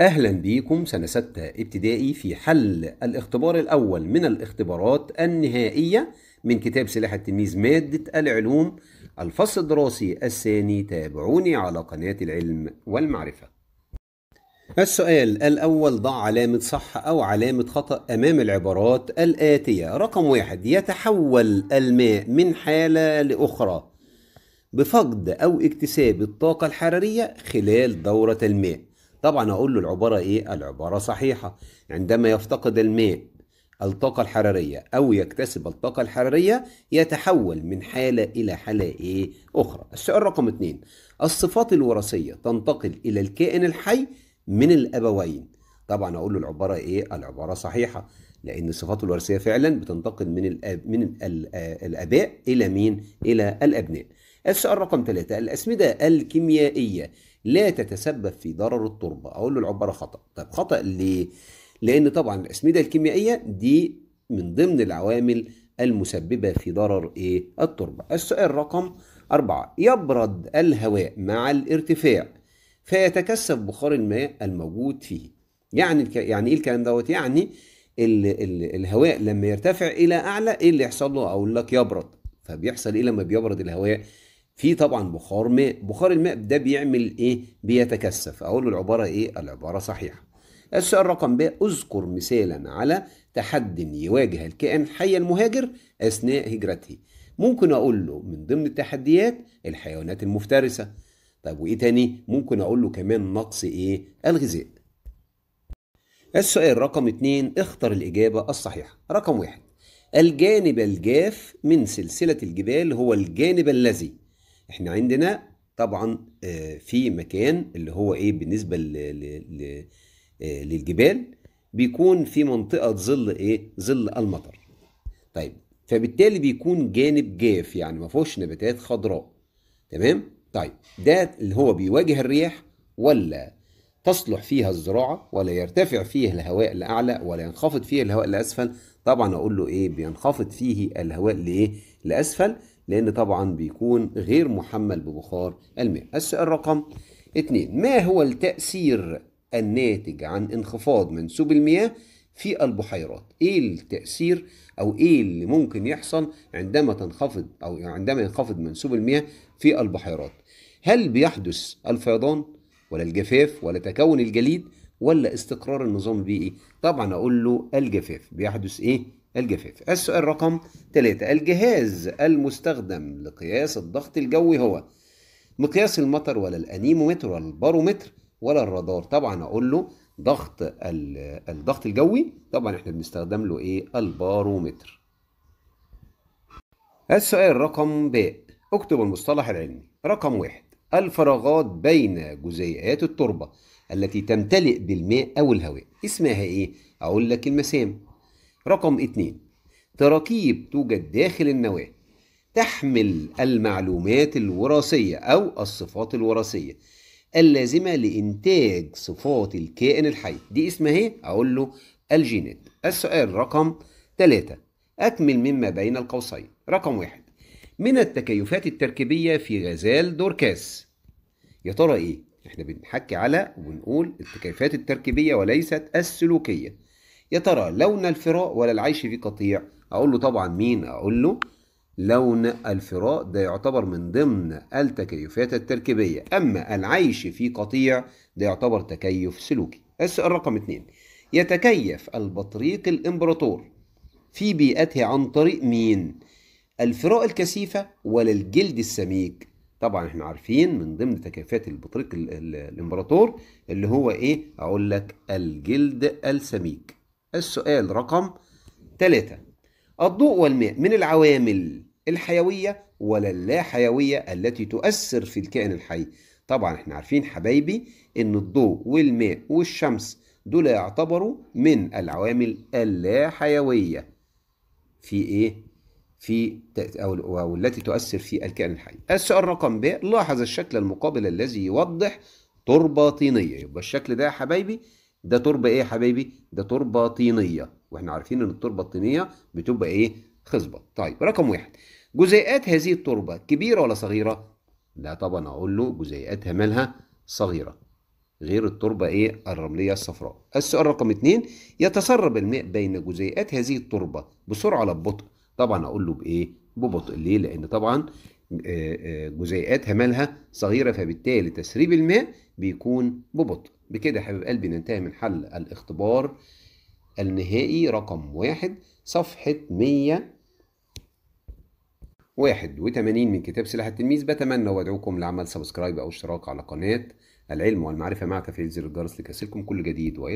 أهلا بيكم سنة ستة ابتدائي في حل الاختبار الأول من الاختبارات النهائية من كتاب سلاح التلميذ مادة العلوم الفصل الدراسي الثاني تابعوني على قناة العلم والمعرفة السؤال الأول ضع علامة صح أو علامة خطأ أمام العبارات الآتية رقم واحد يتحول الماء من حالة لأخرى بفقد أو اكتساب الطاقة الحرارية خلال دورة الماء طبعا اقول له العبارة إيه؟ العبارة صحيحة عندما يفتقد الماء الطاقة الحرارية أو يكتسب الطاقة الحرارية يتحول من حالة إلى حالة إيه أخرى السؤال رقم اتنين الصفات الوراثية تنتقل إلى الكائن الحي من الأبوين طبعا أقول له العبارة إيه العبارة صحيحة لأن الصفات الوراثية فعلا بتنتقل من الأب من الآباء إلى مين إلى الأبناء السؤال رقم ثلاثة الأسمدة الكيميائية لا تتسبب في ضرر التربة أقول له العبارة خطأ طب خطأ ليه؟ لأن طبعا الأسمدة الكيميائية دي من ضمن العوامل المسببة في ضرر إيه؟ التربة السؤال رقم أربعة يبرد الهواء مع الارتفاع فيتكثف بخار الماء الموجود فيه يعني الك... يعني ايه الكلام دوت يعني ال... ال... الهواء لما يرتفع الى اعلى ايه اللي يحصل له اقول لك يبرد فبيحصل ايه لما بيبرد الهواء في طبعا بخار ماء بخار الماء ده بيعمل ايه بيتكثف اقول له العباره ايه العباره صحيحه السؤال رقم ب اذكر مثالا على تحد يواجه الكائن الحي المهاجر اثناء هجرته ممكن اقول له من ضمن التحديات الحيوانات المفترسه طب وايه تاني ممكن اقول له كمان نقص ايه الغذاء السؤال رقم اتنين اختر الإجابة الصحيحة رقم واحد الجانب الجاف من سلسلة الجبال هو الجانب الذي احنا عندنا طبعا آه، في مكان اللي هو ايه بالنسبه آه، للجبال بيكون في منطقه ظل ايه ظل المطر طيب فبالتالي بيكون جانب جاف يعني ما فيهوش نباتات خضراء تمام طيب ده اللي هو بيواجه الرياح ولا تصلح فيها الزراعه ولا يرتفع فيه الهواء لاعلى ولا ينخفض فيه الهواء لاسفل طبعا اقول له ايه بينخفض فيه الهواء لايه لاسفل لأن طبعا بيكون غير محمل ببخار الماء السؤال رقم اتنين ما هو التأثير الناتج عن انخفاض منسوب المياه في البحيرات ايه التأثير او ايه اللي ممكن يحصل عندما تنخفض او عندما ينخفض منسوب المياه في البحيرات هل بيحدث الفيضان ولا الجفاف ولا تكون الجليد ولا استقرار النظام البيئي طبعا اقول له الجفاف بيحدث ايه الجفاف السؤال رقم 3 الجهاز المستخدم لقياس الضغط الجوي هو مقياس المطر ولا الانيمومتر ولا البارومتر ولا الرادار طبعا اقول له ضغط الضغط الجوي طبعا احنا بنستخدم له ايه البارومتر السؤال رقم ب اكتب المصطلح العلمي رقم واحد الفراغات بين جزيئات التربة التي تمتلئ بالماء أو الهواء اسمها إيه؟ أقول لك المسام رقم اتنين تراكيب توجد داخل النواة تحمل المعلومات الوراثية أو الصفات الوراثية اللازمة لإنتاج صفات الكائن الحي دي اسمها ايه؟ أقول له الجينات السؤال رقم 3 أكمل مما بين القوسين رقم واحد من التكيفات التركيبية في غزال دوركاس يا ترى إيه؟ احنا بنحكي على وبنقول التكيفات التركيبية وليست السلوكية يا ترى لون الفراء ولا العيش في قطيع اقول له طبعا مين اقول له لون الفراء ده يعتبر من ضمن التكيفات التركيبية أما العيش في قطيع ده يعتبر تكيف سلوكي السؤال رقم اتنين يتكيف البطريق الإمبراطور في بيئته عن طريق مين؟ الفراء الكثيفة ولا الجلد السميك؟ طبعا احنا عارفين من ضمن تكيفات البطريق الإمبراطور اللي هو إيه؟ أقول لك الجلد السميك السؤال رقم 3 الضوء والماء من العوامل الحيوية ولا اللا حيوية التي تؤثر في الكائن الحي طبعا احنا عارفين حبايبي ان الضوء والماء والشمس دول يعتبروا من العوامل اللا حيوية في ايه في أو, أو التي تؤثر في الكائن الحي السؤال رقم ب لاحظ الشكل المقابل الذي يوضح تربة طينية يبقى الشكل ده يا حبايبي ده تربه ايه يا حبايبي ده تربه طينيه واحنا عارفين ان التربه الطينيه بتبقى ايه خصبه طيب رقم واحد جزيئات هذه التربه كبيره ولا صغيره لا طبعا اقول له جزيئاتها مالها صغيره غير التربه ايه الرمليه الصفراء السؤال رقم اتنين يتسرب الماء بين جزيئات هذه التربه بسرعه ولا ببطء طبعا اقول له بايه ببطء ليه لان طبعا آه، آه، جزيئاتها مالها صغيره فبالتالي تسريب الماء بيكون ببطء بكده يا حبيب قلبي ننتهي من حل الاختبار النهائي رقم واحد صفحة واحد وثمانين من كتاب سلاح التلميذ بتمنى وادعوكم لعمل سبسكرايب او اشتراك على قناة العلم والمعرفة مع تفعيل زر الجرس لكسلكم كل جديد وإلى